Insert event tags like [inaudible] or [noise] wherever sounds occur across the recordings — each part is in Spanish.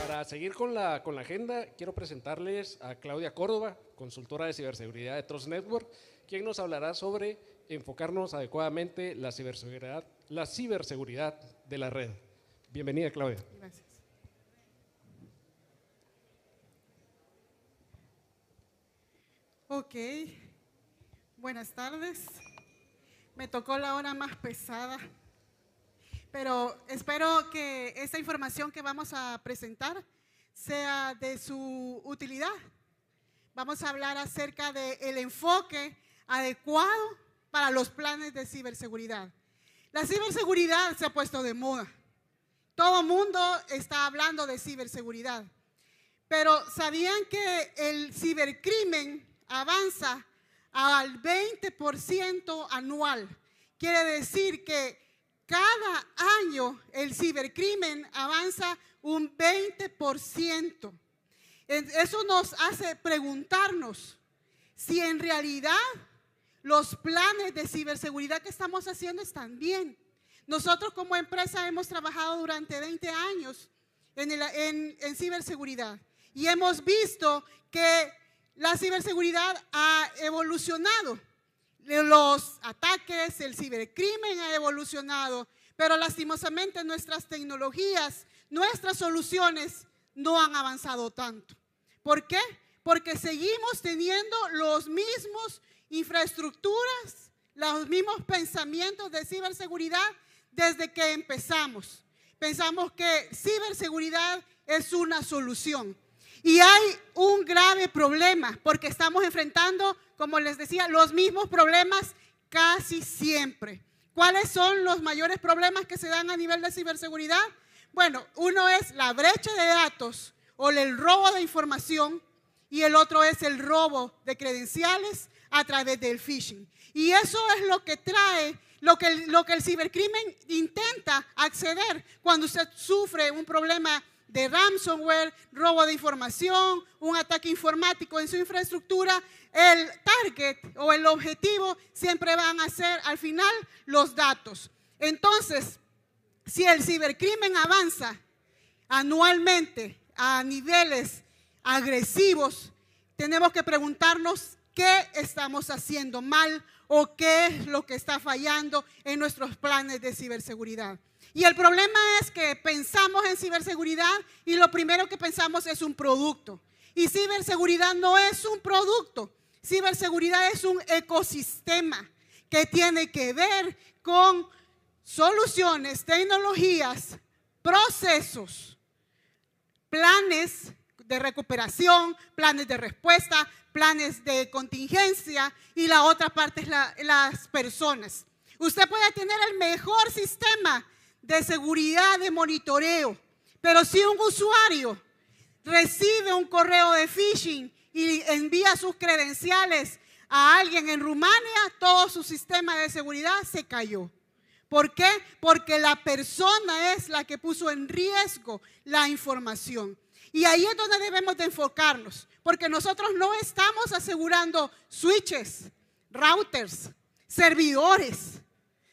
Para seguir con la, con la agenda, quiero presentarles a Claudia Córdoba, consultora de ciberseguridad de Trust Network, quien nos hablará sobre enfocarnos adecuadamente la ciberseguridad, la ciberseguridad de la red. Bienvenida, Claudia. Gracias. Ok, buenas tardes. Me tocó la hora más pesada, pero espero que esta información que vamos a presentar sea de su utilidad. Vamos a hablar acerca del el enfoque adecuado para los planes de ciberseguridad. La ciberseguridad se ha puesto de moda. Todo mundo está hablando de ciberseguridad. Pero ¿sabían que el cibercrimen avanza al 20% anual? Quiere decir que cada año el cibercrimen avanza un 20%. Eso nos hace preguntarnos si en realidad los planes de ciberseguridad que estamos haciendo están bien. Nosotros como empresa hemos trabajado durante 20 años en, ciberseguridad y hemos visto que la ciberseguridad ha evolucionado. Los ataques, el cibercrimen ha evolucionado, pero lastimosamente nuestras tecnologías, nuestras soluciones no han avanzado tanto. ¿Por qué? Porque seguimos teniendo los mismos infraestructuras, los mismos pensamientos de ciberseguridad desde que empezamos. Pensamos que ciberseguridad es una solución. Y hay un grave problema porque estamos enfrentando, como les decía, los mismos problemas casi siempre. ¿Cuáles son los mayores problemas que se dan a nivel de ciberseguridad? Bueno, uno es la brecha de datos o el robo de información y el otro es el robo de credenciales a través del phishing. Y eso es lo que trae lo que, el, lo que el cibercrimen intenta acceder cuando usted sufre un problema de ransomware, robo de información, un ataque informático en su infraestructura, el target o el objetivo siempre van a ser al final los datos. Entonces, si el cibercrimen avanza anualmente a niveles agresivos, tenemos que preguntarnos qué estamos haciendo mal o qué es lo que está fallando en nuestros planes de ciberseguridad. Y el problema es que pensamos en ciberseguridad y lo primero que pensamos es un producto. Y ciberseguridad no es un producto, ciberseguridad es un ecosistema que tiene que ver con soluciones, tecnologías, procesos, planes de recuperación, planes de respuesta, planes de contingencia y la otra parte es las personas. Usted puede tener el mejor sistema de seguridad, de monitoreo, pero si un usuario recibe un correo de phishing y envía sus credenciales a alguien en Rumania, todo su sistema de seguridad se cayó. ¿Por qué? Porque la persona es la que puso en riesgo la información. Y ahí es donde debemos de enfocarnos, porque nosotros no estamos asegurando switches, routers, servidores,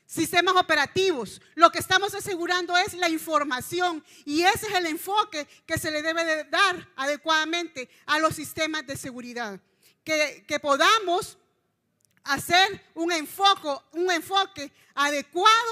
sistemas operativos. Lo que estamos asegurando es la información y ese es el enfoque que se le debe dar adecuadamente a los sistemas de seguridad. Que, podamos hacer un, un enfoque adecuado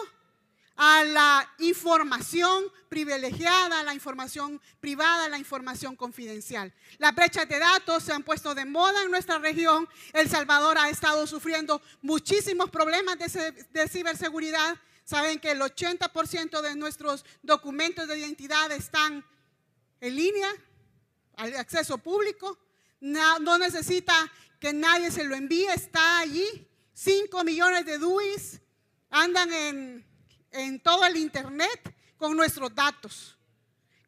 a la información privilegiada, a la información privada, a la información confidencial. Las brechas de datos se han puesto de moda en nuestra región. El Salvador ha estado sufriendo muchísimos problemas de, ciberseguridad. Saben que el 80% de nuestros documentos de identidad están en línea, al acceso público. No, necesita que nadie se lo envíe, está allí. 5 millones de DUIs andan en en todo el Internet con nuestros datos,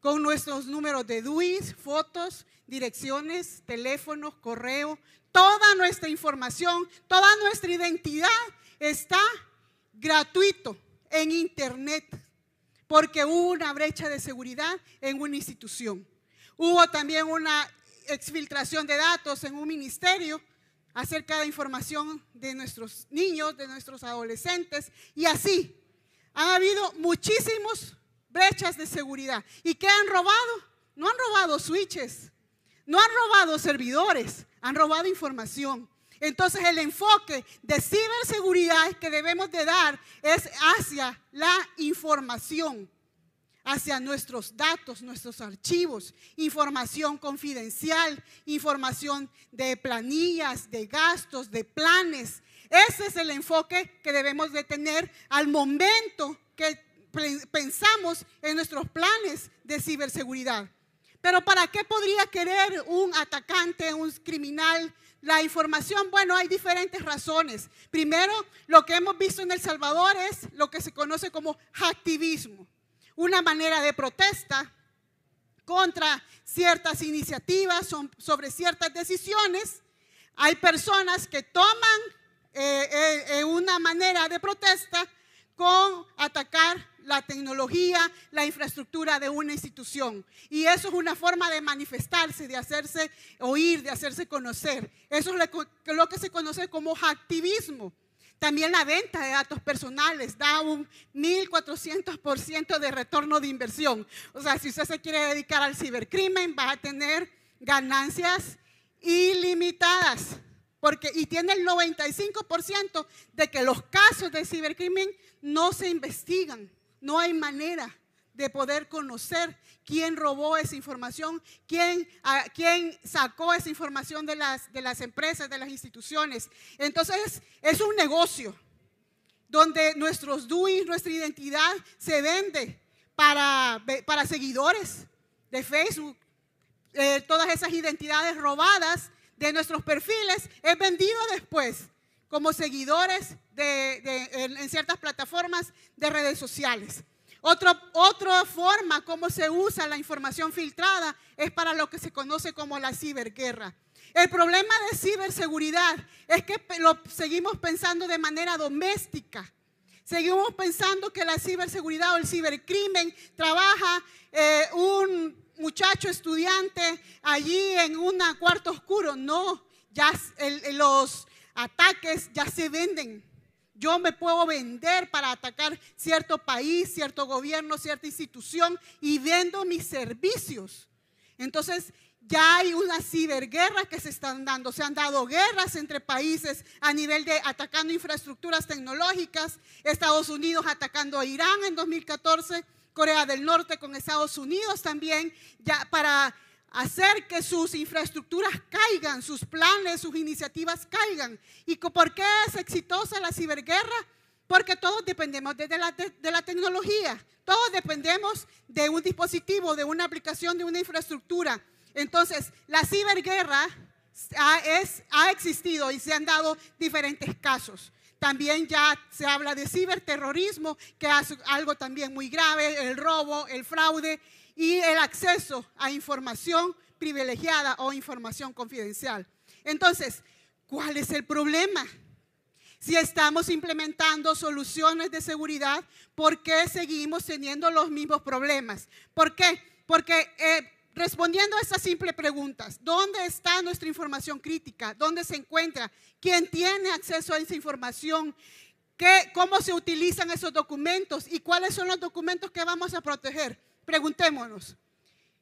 con nuestros números de DUIs, fotos, direcciones, teléfonos, correo, toda nuestra información, toda nuestra identidad está gratuito en Internet, porque hubo una brecha de seguridad en una institución. Hubo también una exfiltración de datos en un ministerio acerca de información de nuestros niños, de nuestros adolescentes, y así han habido muchísimas brechas de seguridad. ¿Y qué han robado? No han robado switches, no han robado servidores, han robado información. Entonces el enfoque de ciberseguridad que debemos de dar es hacia la información, hacia nuestros datos, nuestros archivos, información confidencial, información de planillas, de gastos, de planes, ese es el enfoque que debemos de tener al momento que pensamos en nuestros planes de ciberseguridad. Pero ¿para qué podría querer un atacante, un criminal, la información? Bueno, hay diferentes razones. Primero, lo que hemos visto en El Salvador es lo que se conoce como hacktivismo, una manera de protesta contra ciertas iniciativas, sobre ciertas decisiones. Hay personas que toman eh, eh, eh, una manera de protesta con atacar la tecnología, la infraestructura de una institución. Y eso es una forma de manifestarse, de hacerse oír, de hacerse conocer. Eso es lo que se conoce como activismo. También la venta de datos personales da un 1.400% de retorno de inversión. O sea, si usted se quiere dedicar al cibercrimen, va a tener ganancias ilimitadas y tiene el 95% de que los casos de cibercrimen no se investigan. No hay manera de poder conocer quién robó esa información, quién, ah, quién sacó esa información de las, de las empresas, de las instituciones. Entonces, es un negocio donde nuestros doings, nuestra identidad se vende para, para seguidores de Facebook, eh, todas esas identidades robadas de nuestros perfiles es vendido después como seguidores en, ciertas plataformas de redes sociales. otra forma como se usa la información filtrada es para lo que se conoce como la ciberguerra. El problema de ciberseguridad es que lo seguimos pensando de manera doméstica Seguimos pensando que la ciberseguridad o el cibercrimen trabaja eh, un muchacho estudiante allí en un cuarto oscuro. No, ya los ataques ya se venden. Yo me puedo vender para atacar cierto país, cierto gobierno, cierta institución y vendo mis servicios. Entonces, ya hay unas ciberguerras que se están dando. Se han dado guerras entre países a nivel de atacando infraestructuras tecnológicas. Estados Unidos atacando a Irán en 2014, Corea del Norte con Estados Unidos también, ya para hacer que sus infraestructuras caigan, sus planes, sus iniciativas caigan. ¿Y por qué es exitosa la ciberguerra? Porque todos dependemos de la, de la, tecnología, todos dependemos de un dispositivo, de una aplicación, de una infraestructura. Entonces, la ciberguerra ha, existido y se han dado diferentes casos. También ya se habla de ciberterrorismo, que es algo también muy grave, el robo, el fraude y el acceso a información privilegiada o información confidencial. Entonces, ¿cuál es el problema? Si estamos implementando soluciones de seguridad, ¿por qué seguimos teniendo los mismos problemas? ¿Por qué? Porque eh, respondiendo a estas simples preguntas, ¿dónde está nuestra información crítica? ¿Dónde se encuentra? ¿Quién tiene acceso a esa información? ¿Cómo se utilizan esos documentos? ¿Y cuáles son los documentos que vamos a proteger? Preguntémonos.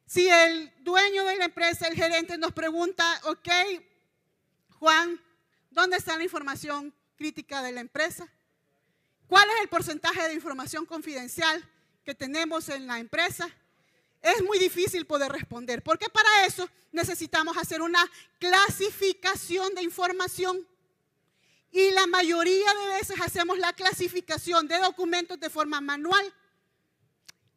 Si el dueño de la empresa, el gerente, nos pregunta, ok, Juan, ¿dónde está la información crítica de la empresa? ¿Cuál es el porcentaje de información confidencial que tenemos en la empresa? es muy difícil poder responder, porque para eso necesitamos hacer una clasificación de información. Y la mayoría de veces hacemos la clasificación de documentos de forma manual.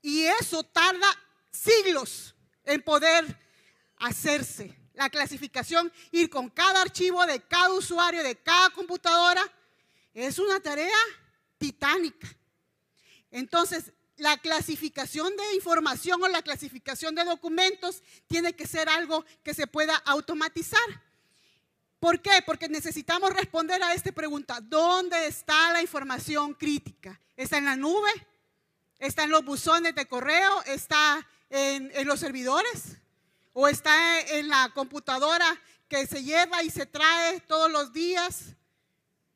Y eso tarda siglos en poder hacerse. La clasificación, ir con cada archivo de cada usuario, de cada computadora, es una tarea titánica. Entonces, la clasificación de información o la clasificación de documentos tiene que ser algo que se pueda automatizar. ¿Por qué? Porque necesitamos responder a esta pregunta. ¿Dónde está la información crítica? ¿Está en la nube? ¿Está en los buzones de correo? ¿Está en, los servidores? ¿O está en la computadora que se lleva y se trae todos los días?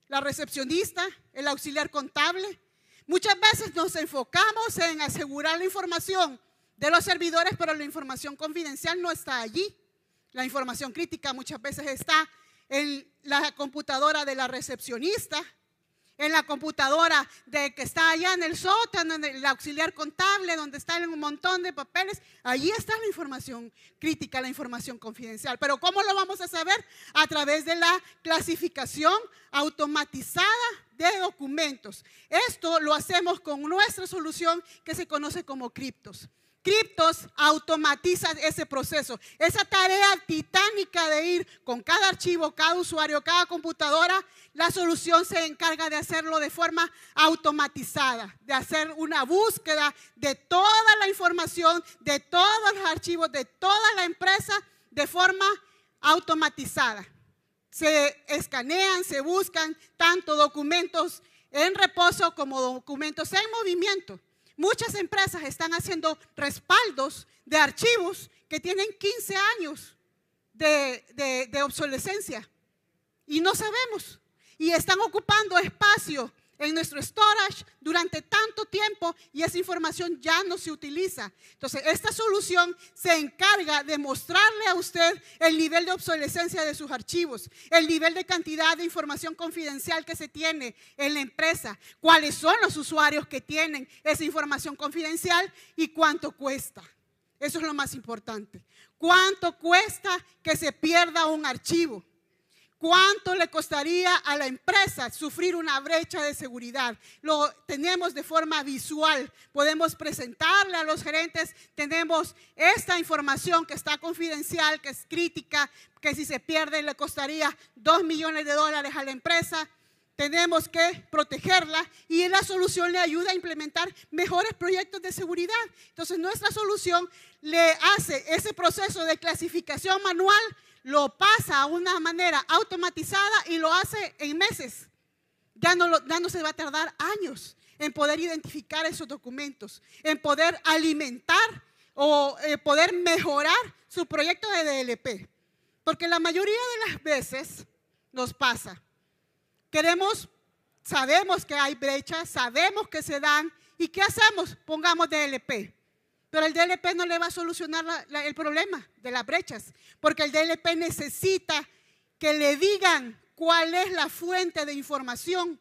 ¿La recepcionista? ¿El auxiliar contable? Muchas veces nos enfocamos en asegurar la información de los servidores, pero la información confidencial no está allí. La información crítica muchas veces está en la computadora de la recepcionista, en la computadora de que está allá en el sótano, en el auxiliar contable, donde están un montón de papeles. Allí está la información crítica, la información confidencial. Pero ¿cómo lo vamos a saber? A través de la clasificación automatizada de documentos. Esto lo hacemos con nuestra solución que se conoce como criptos criptos automatiza ese proceso. Esa tarea titánica de ir con cada archivo, cada usuario, cada computadora, la solución se encarga de hacerlo de forma automatizada, de hacer una búsqueda de toda la información, de todos los archivos, de toda la empresa, de forma automatizada. Se escanean, se buscan tanto documentos en reposo como documentos en movimiento. Muchas empresas están haciendo respaldos de archivos que tienen 15 años de, de obsolescencia y no sabemos. Y están ocupando espacio en nuestro storage durante tanto tiempo y esa información ya no se utiliza. Entonces, esta solución se encarga de mostrarle a usted el nivel de obsolescencia de sus archivos, el nivel de cantidad de información confidencial que se tiene en la empresa, cuáles son los usuarios que tienen esa información confidencial y cuánto cuesta. Eso es lo más importante. ¿Cuánto cuesta que se pierda un archivo? ¿Cuánto le costaría a la empresa sufrir una brecha de seguridad? Lo tenemos de forma visual, podemos presentarle a los gerentes, tenemos esta información que está confidencial, que es crítica, que si se pierde le costaría dos millones de dólares a la empresa. Tenemos que protegerla y la solución le ayuda a implementar mejores proyectos de seguridad. Entonces nuestra solución le hace ese proceso de clasificación manual lo pasa a una manera automatizada y lo hace en meses. Ya no, se va a tardar años en poder identificar esos documentos, en poder alimentar o eh, poder mejorar su proyecto de DLP. Porque la mayoría de las veces nos pasa. Queremos, sabemos que hay brechas, sabemos que se dan. ¿Y qué hacemos? Pongamos DLP. Pero el DLP no le va a solucionar el problema de las brechas, porque el DLP necesita que le digan cuál es la fuente de información.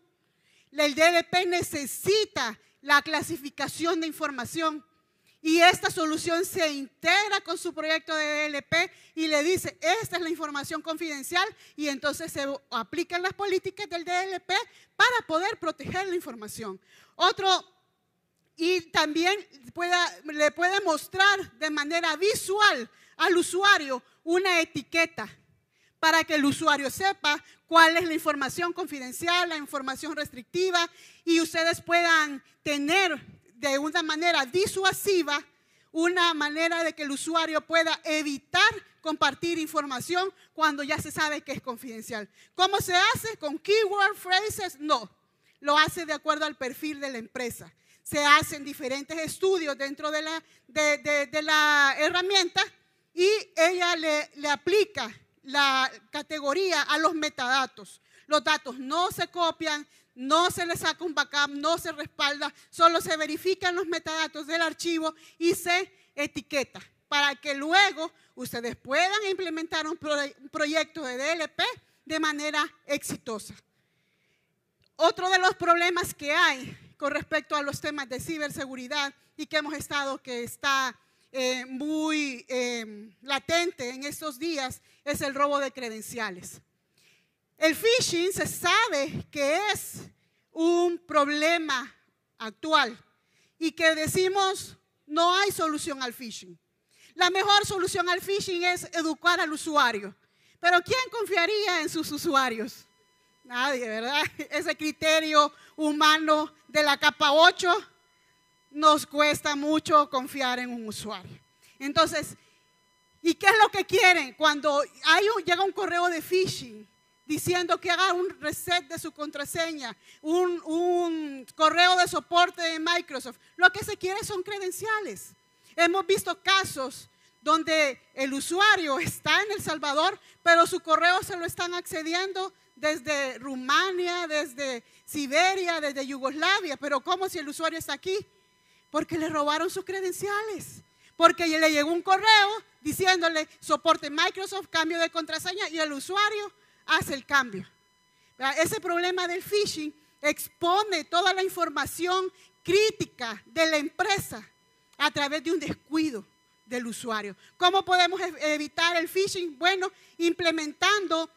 El DLP necesita la clasificación de información. Y esta solución se integra con su proyecto de DLP y le dice, esta es la información confidencial y entonces se aplican las políticas del DLP para poder proteger la información. Otro, y también le puede mostrar de manera visual al usuario una etiqueta para que el usuario sepa cuál es la información confidencial, la información restrictiva y ustedes puedan tener de una manera disuasiva una manera de que el usuario pueda evitar compartir información cuando ya se sabe que es confidencial. ¿Cómo se hace? ¿Con keyword phrases? No. Lo hace de acuerdo al perfil de la empresa se hacen diferentes estudios dentro de la, herramienta y ella le, aplica la categoría a los metadatos. Los datos no se copian, no se le saca un backup, no se respalda, solo se verifican los metadatos del archivo y se etiqueta para que luego ustedes puedan implementar un, un proyecto de DLP de manera exitosa. Otro de los problemas que hay con respecto a los temas de ciberseguridad y que hemos estado que está eh, muy eh, latente en estos días es el robo de credenciales. El phishing se sabe que es un problema actual y que decimos no hay solución al phishing. La mejor solución al phishing es educar al usuario. Pero ¿quién confiaría en sus usuarios? Nadie, ¿verdad? [laughs] Ese criterio humano de la capa 8 nos cuesta mucho confiar en un usuario. Entonces, ¿y qué es lo que quieren? Cuando llega un correo de phishing diciendo que haga un reset de su contraseña, un, un correo de soporte de Microsoft, lo que se quiere son credenciales. Hemos visto casos donde el usuario está en El Salvador, pero su correo se lo están accediendo desde Rumania, desde Siberia, desde Yugoslavia, pero ¿cómo si el usuario está aquí? Porque le robaron sus credenciales, porque le llegó un correo diciéndole soporte Microsoft, cambio de contraseña y el usuario hace el cambio. Ah, ese problema del phishing expone toda la información crítica de la empresa a través de un descuido del usuario. ¿Cómo podemos e-, evitar el phishing? Bueno, implementando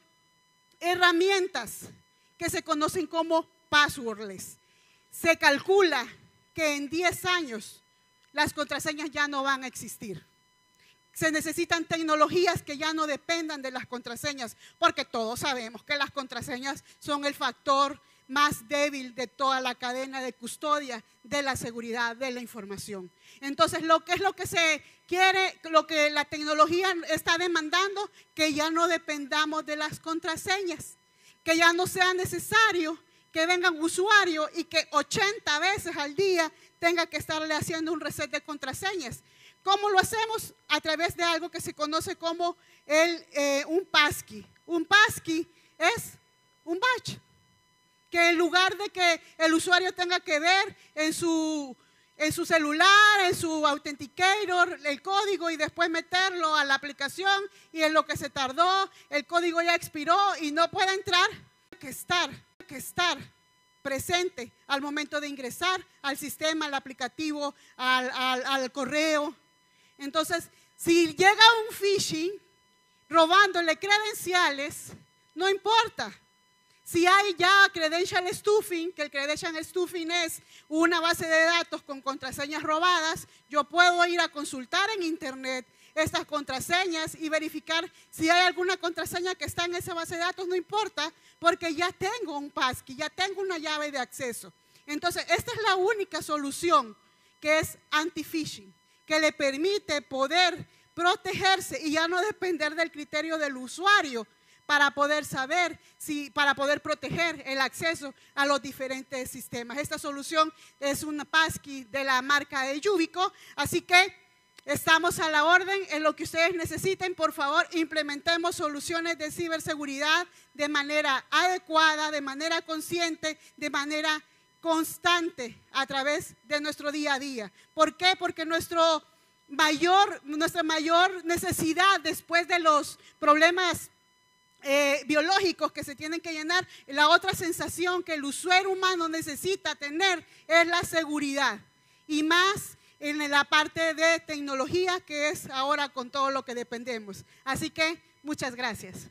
herramientas que se conocen como passwordless. Se calcula que en 10 años las contraseñas ya no van a existir. Se necesitan tecnologías que ya no dependan de las contraseñas, porque todos sabemos que las contraseñas son el factor más débil de toda la cadena de custodia de la seguridad de la información. Entonces, lo que es lo que se quiere, lo que la tecnología está demandando, que ya no dependamos de las contraseñas, que ya no sea necesario que un usuario y que 80 veces al día tenga que estarle haciendo un reset de contraseñas. ¿Cómo lo hacemos? A través de algo que se conoce como el, eh, un passkey. Un passkey es un batch, que en lugar de que el usuario tenga que ver en su, en su celular, en su Authenticator, el código y después meterlo a la aplicación y en lo que se tardó, el código ya expiró y no puede entrar, hay que estar, que estar presente al momento de ingresar al sistema, al aplicativo, al correo. Entonces, si llega un phishing robándole credenciales, no importa. Si hay ya credential stuffing, que el credential stuffing es una base de datos con contraseñas robadas, yo puedo ir a consultar en internet estas contraseñas y verificar si hay alguna contraseña que está en esa base de datos, no importa, porque ya tengo un passkey, ya tengo una llave de acceso. Entonces, esta es la única solución que es anti-phishing, que le permite poder protegerse y ya no depender del criterio del usuario para poder saber, si, para poder proteger el acceso a los diferentes sistemas. Esta solución es una PASCI de la marca de Yubico, así que... Estamos a la orden en lo que ustedes necesiten. Por favor, implementemos soluciones de ciberseguridad de manera adecuada, de manera consciente, de manera constante a través de nuestro día a día. ¿Por qué? Porque nuestro mayor, nuestra mayor necesidad después de los problemas eh, biológicos que se tienen que llenar. La otra sensación que el usuario humano necesita tener es la seguridad. Y más en la parte de tecnología que es ahora con todo lo que dependemos. Así que muchas gracias.